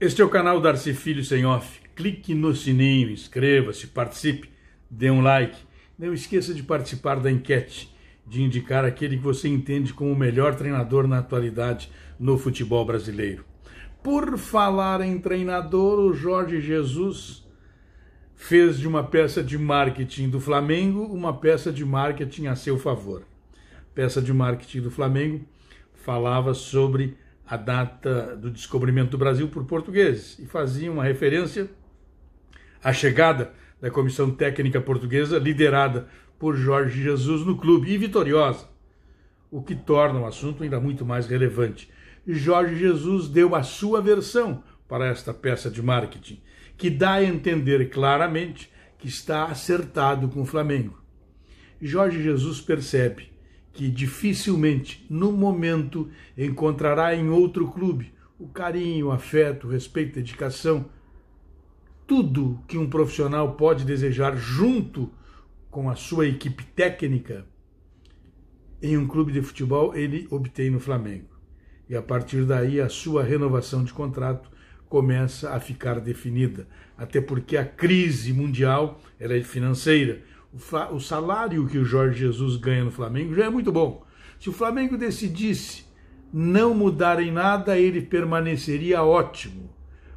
Este é o canal Darcy Filho Sem Off. Clique no sininho, inscreva-se, participe, dê um like. Não esqueça de participar da enquete, de indicar aquele que você entende como o melhor treinador na atualidade no futebol brasileiro. Por falar em treinador, o Jorge Jesus fez de uma peça de marketing do Flamengo uma peça de marketing a seu favor. peça de marketing do Flamengo falava sobre a data do descobrimento do Brasil por portugueses e fazia uma referência à chegada da Comissão Técnica Portuguesa, liderada por Jorge Jesus no clube, e vitoriosa, o que torna o assunto ainda muito mais relevante. Jorge Jesus deu a sua versão para esta peça de marketing, que dá a entender claramente que está acertado com o Flamengo. Jorge Jesus percebe que dificilmente, no momento, encontrará em outro clube o carinho, o afeto, o respeito, a dedicação, tudo que um profissional pode desejar junto com a sua equipe técnica em um clube de futebol, ele obtém no Flamengo. E a partir daí a sua renovação de contrato começa a ficar definida, até porque a crise mundial ela é financeira o salário que o Jorge Jesus ganha no Flamengo já é muito bom. Se o Flamengo decidisse não mudar em nada, ele permaneceria ótimo.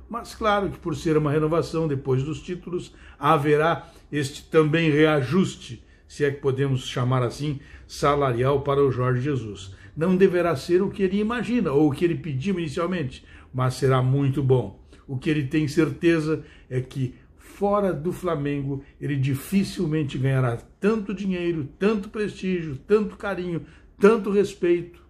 Mas claro que por ser uma renovação depois dos títulos, haverá este também reajuste, se é que podemos chamar assim, salarial para o Jorge Jesus. Não deverá ser o que ele imagina ou o que ele pediu inicialmente, mas será muito bom. O que ele tem certeza é que fora do Flamengo, ele dificilmente ganhará tanto dinheiro, tanto prestígio, tanto carinho, tanto respeito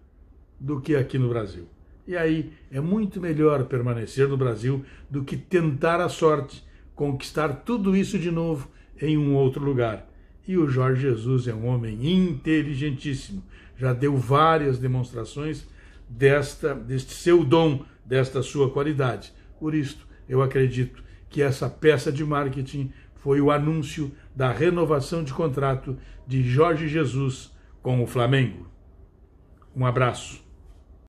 do que aqui no Brasil. E aí é muito melhor permanecer no Brasil do que tentar a sorte, conquistar tudo isso de novo em um outro lugar. E o Jorge Jesus é um homem inteligentíssimo, já deu várias demonstrações desta, deste seu dom, desta sua qualidade. Por isto, eu acredito que essa peça de marketing foi o anúncio da renovação de contrato de Jorge Jesus com o Flamengo. Um abraço.